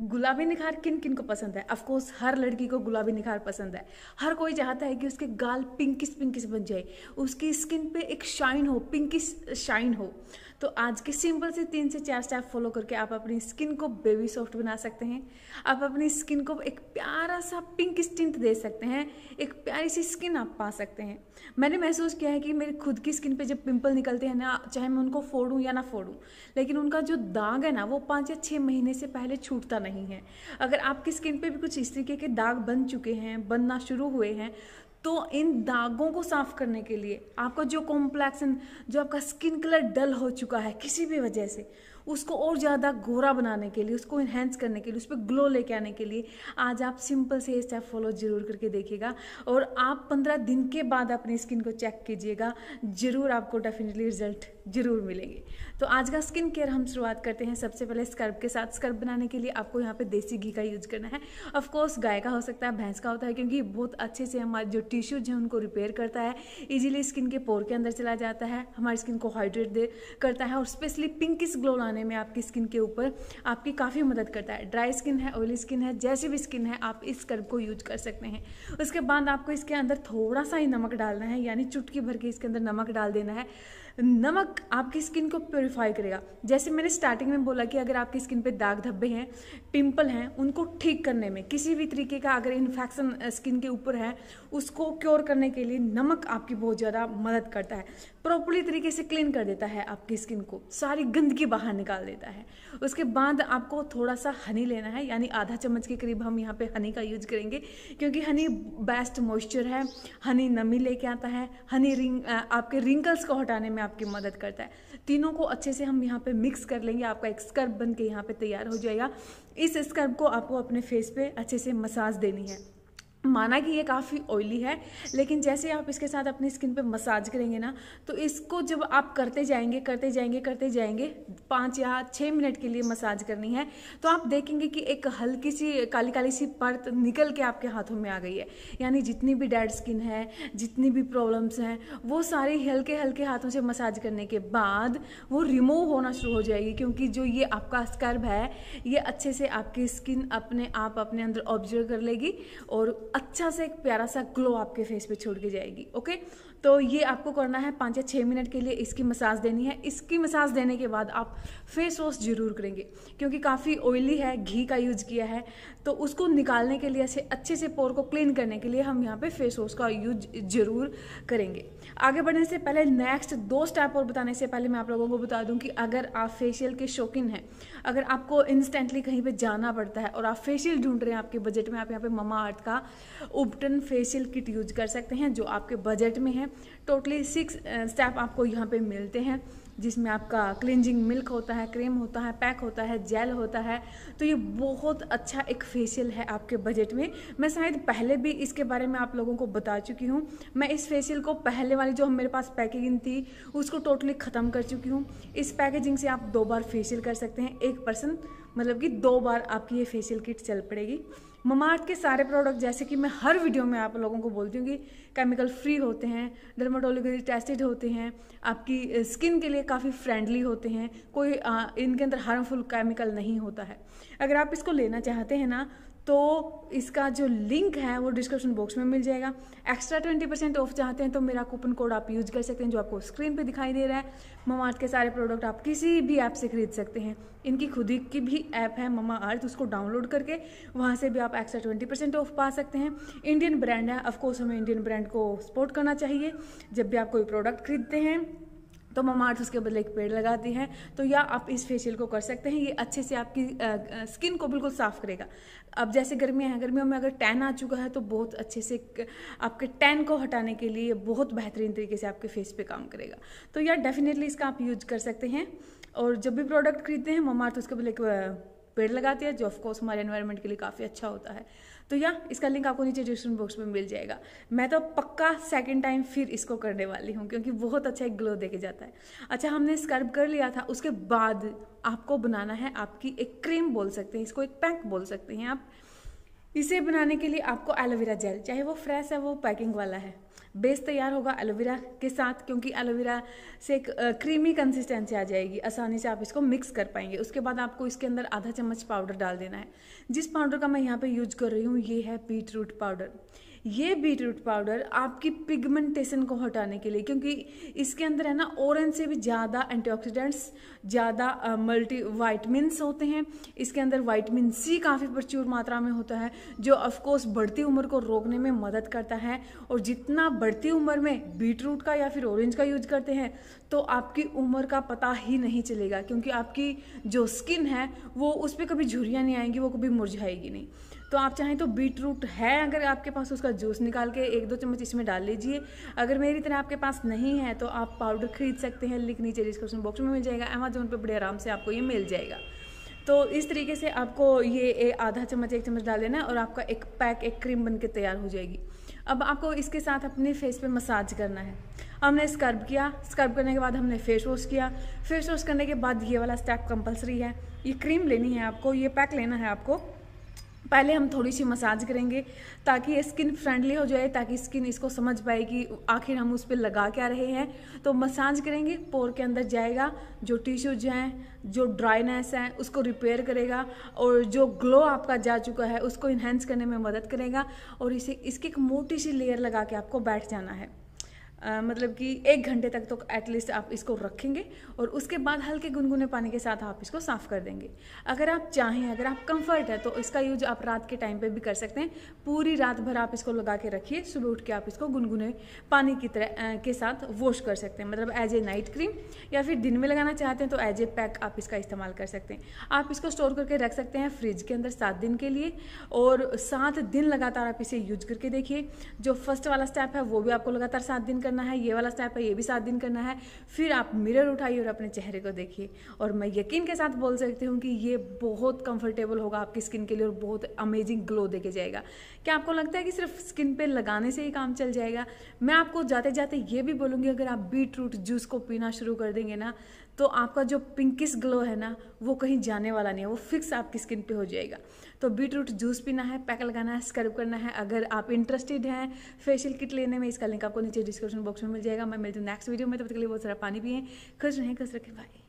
गुलाबी निखार किन किन को पसंद है अफकोर्स हर लड़की को गुलाबी निखार पसंद है हर कोई चाहता है कि उसके गाल पिंकिस पिंकिस बन जाए उसकी स्किन पे एक शाइन हो पिंकिस शाइन हो तो आज के सिंपल से तीन से चार स्टेप फॉलो करके आप अपनी स्किन को बेबी सॉफ्ट बना सकते हैं आप अपनी स्किन को एक प्यारा सा पिंक स्टिंट दे सकते हैं एक प्यारी सी स्किन आप पा सकते हैं मैंने महसूस किया है कि मेरी खुद की स्किन पे जब पिंपल निकलते हैं ना चाहे मैं उनको फोड़ूँ या ना फोड़ूँ लेकिन उनका जो दाग है ना वो पाँच या छः महीने से पहले छूटता नहीं है अगर आपकी स्किन पर भी कुछ इस तरीके के दाग बन चुके हैं बनना शुरू हुए हैं तो इन दागों को साफ करने के लिए आपका जो कॉम्प्लेक्सन जो आपका स्किन कलर डल हो चुका है किसी भी वजह से उसको और ज़्यादा गोरा बनाने के लिए उसको इन्हेंस करने के लिए उस पर ग्लो लेके आने के लिए आज आप सिंपल से ये स्टेप फॉलो जरूर करके देखिएगा और आप पंद्रह दिन के बाद अपनी स्किन को चेक कीजिएगा ज़रूर आपको डेफिनेटली रिजल्ट ज़रूर मिलेंगे तो आज का स्किन केयर हम शुरुआत करते हैं सबसे पहले स्कर्ब के साथ स्कर्ब बनाने के लिए आपको यहाँ पर देसी घी का यूज करना है ऑफकोर्स गाय का हो सकता है भैंस का होता है क्योंकि बहुत अच्छे से हमारे जो टिश्यूज हैं उनको रिपेयर करता है इजीली स्किन के पोर के अंदर चला जाता है हमारी स्किन को हाइड्रेट दे करता है और स्पेशली पिंकिस ग्लो लाने में आपकी स्किन के ऊपर आपकी काफ़ी मदद करता है ड्राई स्किन है ऑयली स्किन है जैसी भी स्किन है आप इस कर्ब को यूज कर सकते हैं उसके बाद आपको इसके अंदर थोड़ा सा ही नमक डालना है यानी चुटकी भर के इसके अंदर नमक डाल देना है नमक आपकी स्किन को प्योरीफाई करेगा जैसे मैंने स्टार्टिंग में बोला कि अगर आपकी स्किन पे दाग धब्बे हैं पिंपल हैं उनको ठीक करने में किसी भी तरीके का अगर इन्फेक्शन स्किन के ऊपर है उसको को क्योर करने के लिए नमक आपकी बहुत ज़्यादा मदद करता है प्रॉपरली तरीके से क्लीन कर देता है आपकी स्किन को सारी गंदगी बाहर निकाल देता है उसके बाद आपको थोड़ा सा हनी लेना है यानी आधा चम्मच के करीब हम यहाँ पे हनी का यूज करेंगे क्योंकि हनी बेस्ट मॉइस्चर है हनी नमी लेके आता है हनी रिंग आपके रिंकल्स को हटाने में आपकी मदद करता है तीनों को अच्छे से हम यहाँ पर मिक्स कर लेंगे आपका एक स्कर्ब बन के यहाँ पर तैयार हो जाएगा इस स्कर्ब को आपको अपने फेस पर अच्छे से मसाज देनी है माना कि ये काफ़ी ऑयली है लेकिन जैसे आप इसके साथ अपनी स्किन पे मसाज करेंगे ना तो इसको जब आप करते जाएंगे करते जाएंगे करते जाएंगे पाँच या छः मिनट के लिए मसाज करनी है तो आप देखेंगे कि एक हल्की सी काली काली सी परत निकल के आपके हाथों में आ गई है यानी जितनी भी डेड स्किन है जितनी भी प्रॉब्लम्स हैं वो सारी हल्के हल्के हाथों से मसाज करने के बाद वो रिमूव होना शुरू हो जाएगी क्योंकि जो ये आपका स्कर्ब है ये अच्छे से आपकी स्किन अपने आप अपने अंदर ऑब्जर्व कर लेगी और अच्छा सा एक प्यारा सा ग्लो आपके फेस पे छोड़ के जाएगी ओके तो ये आपको करना है पाँच या छः मिनट के लिए इसकी मसाज देनी है इसकी मसाज देने के बाद आप फेस वॉश जरूर करेंगे क्योंकि काफ़ी ऑयली है घी का यूज किया है तो उसको निकालने के लिए अच्छे से पोर को क्लीन करने के लिए हम यहाँ पे फेस वॉश का यूज जरूर करेंगे आगे बढ़ने से पहले नेक्स्ट दो स्टेप और बताने से पहले मैं आप लोगों को बता दूँ कि अगर आप फेशियल के शौकीन हैं अगर आपको इंस्टेंटली कहीं पर जाना पड़ता है और आप फेशियल ढूंढ रहे हैं आपके बजट में आप यहाँ पर ममा आर्ट का उपटन फेशियल किट यूज कर सकते हैं जो आपके बजट में है टोटली सिक्स स्टेप आपको यहाँ पे मिलते हैं जिसमें आपका क्लिनजिंग मिल्क होता है क्रीम होता है पैक होता है जेल होता है तो ये बहुत अच्छा एक फेशियल है आपके बजट में मैं शायद पहले भी इसके बारे में आप लोगों को बता चुकी हूँ मैं इस फेशियल को पहले वाली जो मेरे पास पैकेजिंग थी उसको टोटली ख़त्म कर चुकी हूँ इस पैकेजिंग से आप दो बार फेशियल कर सकते हैं एक पर्सन मतलब कि दो बार आपकी ये फेशियल किट चल पड़ेगी ममार्थ के सारे प्रोडक्ट जैसे कि मैं हर वीडियो में आप लोगों को बोलती हूँ कि केमिकल फ्री होते हैं डर्माटोलॉजिकली टेस्टेड होते हैं आपकी स्किन के लिए काफ़ी फ्रेंडली होते हैं कोई इनके अंदर हार्मफुल केमिकल नहीं होता है अगर आप इसको लेना चाहते हैं ना तो इसका जो लिंक है वो डिस्क्रिप्शन बॉक्स में मिल जाएगा एक्स्ट्रा ट्वेंटी परसेंट ऑफ चाहते हैं तो मेरा कूपन कोड आप यूज कर सकते हैं जो आपको स्क्रीन पे दिखाई दे रहा है ममा अर्थ के सारे प्रोडक्ट आप किसी भी ऐप से खरीद सकते हैं इनकी खुद ही की भी ऐप है ममा अर्थ उसको डाउनलोड करके वहाँ से भी आप एक्स्ट्रा ट्वेंटी परसेंट ऑफ पा सकते हैं इंडियन ब्रांड है ऑफकोर्स हमें इंडियन ब्रांड को सपोर्ट करना चाहिए जब भी आप कोई प्रोडक्ट खरीदते हैं तो ममा अर्थ उसके बदले एक पेड़ लगाती है तो या आप इस फेशियल को कर सकते हैं ये अच्छे से आपकी आ, स्किन को बिल्कुल साफ करेगा अब जैसे गर्मियाँ हैं गर्मियों में अगर टैन आ चुका है तो बहुत अच्छे से आपके टैन को हटाने के लिए बहुत बेहतरीन तरीके से आपके फेस पे काम करेगा तो यार डेफिनेटली इसका आप यूज कर सकते हैं और जब भी प्रोडक्ट खरीदते हैं ममा अर्थ उसके बदले एक पेड़ लगाती है जो ऑफकोर्स हमारे एनवायरमेंट के लिए काफ़ी अच्छा होता है तो या इसका लिंक आपको नीचे डिस्क्रिप्शन बॉक्स में मिल जाएगा मैं तो पक्का सेकेंड टाइम फिर इसको करने वाली हूँ क्योंकि बहुत अच्छा एक ग्लो देके जाता है अच्छा हमने स्कर्ब कर लिया था उसके बाद आपको बनाना है आपकी एक क्रीम बोल सकते हैं इसको एक पैक बोल सकते हैं आप इसे बनाने के लिए आपको एलोवेरा जेल चाहे वो फ्रेश है वो पैकिंग वाला है बेस तैयार होगा एलोवेरा के साथ क्योंकि एलोवेरा से एक क्रीमी कंसिस्टेंसी आ जाएगी आसानी से आप इसको मिक्स कर पाएंगे उसके बाद आपको इसके अंदर आधा चम्मच पाउडर डाल देना है जिस पाउडर का मैं यहाँ पे यूज कर रही हूँ ये है बीट रूट पाउडर ये बीट रूट पाउडर आपकी पिगमेंटेशन को हटाने के लिए क्योंकि इसके अंदर है ना ऑरेंज से भी ज़्यादा एंटीऑक्सीडेंट्स ज़्यादा मल्टी वाइटमिनस होते हैं इसके अंदर वाइटमिन सी काफ़ी प्रचुर मात्रा में होता है जो ऑफकोर्स बढ़ती उम्र को रोकने में मदद करता है और जितना बढ़ती उम्र में बीटरूट का या फिर ऑरेंज का यूज करते हैं तो आपकी उम्र का पता ही नहीं चलेगा क्योंकि आपकी जो स्किन है वो उस पर कभी झुरियाँ नहीं आएंगी वो कभी मुरझाएगी नहीं तो आप चाहें तो बीट रूट है अगर आपके पास उसका जूस निकाल के एक दो चम्मच इसमें डाल लीजिए अगर मेरी तरह आपके पास नहीं है तो आप पाउडर खरीद सकते हैं लिंक नीचे डिस्क्रिप्शन बॉक्स में मिल जाएगा अमेजोन पर बड़े आराम से आपको ये मिल जाएगा तो इस तरीके से आपको ये आधा चम्मच एक चम्मच डाल देना है और आपका एक पैक एक क्रीम बन के तैयार हो जाएगी अब आपको इसके साथ अपने फेस पे मसाज करना है हमने स्क्रब किया स्क्रब करने के बाद हमने फेस वॉश किया फेस वॉश करने के बाद ये वाला स्टेप कंपलसरी है ये क्रीम लेनी है आपको ये पैक लेना है आपको पहले हम थोड़ी सी मसाज करेंगे ताकि ये स्किन फ्रेंडली हो जाए ताकि स्किन इसको समझ पाए कि आखिर हम उस पर लगा क्या रहे हैं तो मसाज करेंगे पोर के अंदर जाएगा जो टिश्यूज हैं जो ड्राइनेस है उसको रिपेयर करेगा और जो ग्लो आपका जा चुका है उसको इन्हेंस करने में मदद करेगा और इसे इसकी एक मोटी सी लेयर लगा के आपको बैठ जाना है मतलब कि एक घंटे तक तो एटलीस्ट आप इसको रखेंगे और उसके बाद हल्के गुनगुने पानी के साथ आप इसको साफ़ कर देंगे अगर आप चाहें अगर आप कंफर्ट है तो इसका यूज आप रात के टाइम पे भी कर सकते हैं पूरी रात भर आप इसको लगा के रखिए सुबह उठ के आप इसको गुनगुने पानी की तरह के साथ वॉश कर सकते हैं मतलब एज ए नाइट क्रीम या फिर दिन में लगाना चाहते हैं तो एज ए पैक आप इसका इस्तेमाल कर सकते हैं आप इसको स्टोर करके रख सकते हैं फ्रिज के अंदर सात दिन के लिए और सात दिन लगातार आप इसे यूज करके देखिए जो फर्स्ट वाला स्टेप है वो भी आपको लगातार सात दिन कर करना है ये वाला स्टेप है ये भी सात दिन करना है फिर आप मिरर उठाइए और अपने चेहरे को देखिए और मैं यकीन के साथ बोल सकती हूँ कि ये बहुत कंफर्टेबल होगा आपकी स्किन के लिए और बहुत अमेजिंग ग्लो देके जाएगा क्या आपको लगता है कि सिर्फ स्किन पर लगाने से ही काम चल जाएगा मैं आपको जाते जाते ये भी बोलूँगी अगर आप बीट रूट जूस को पीना शुरू कर देंगे ना तो आपका जो पिंकिस ग्लो है ना वो कहीं जाने वाला नहीं है वो फिक्स आपकी स्किन पे हो जाएगा तो बीट रूट जूस पीना है पैक लगाना है स्क्रब करना है अगर आप इंटरेस्टेड हैं फेशियल किट लेने में इसका लिंक आपको नीचे डिस्क्रिप्शन बॉक्स में मिल जाएगा मैं मिलती हूँ नेक्स्ट वीडियो में तब तक के लिए बहुत सारा पानी पिए खुश रहें खुश रखें भाई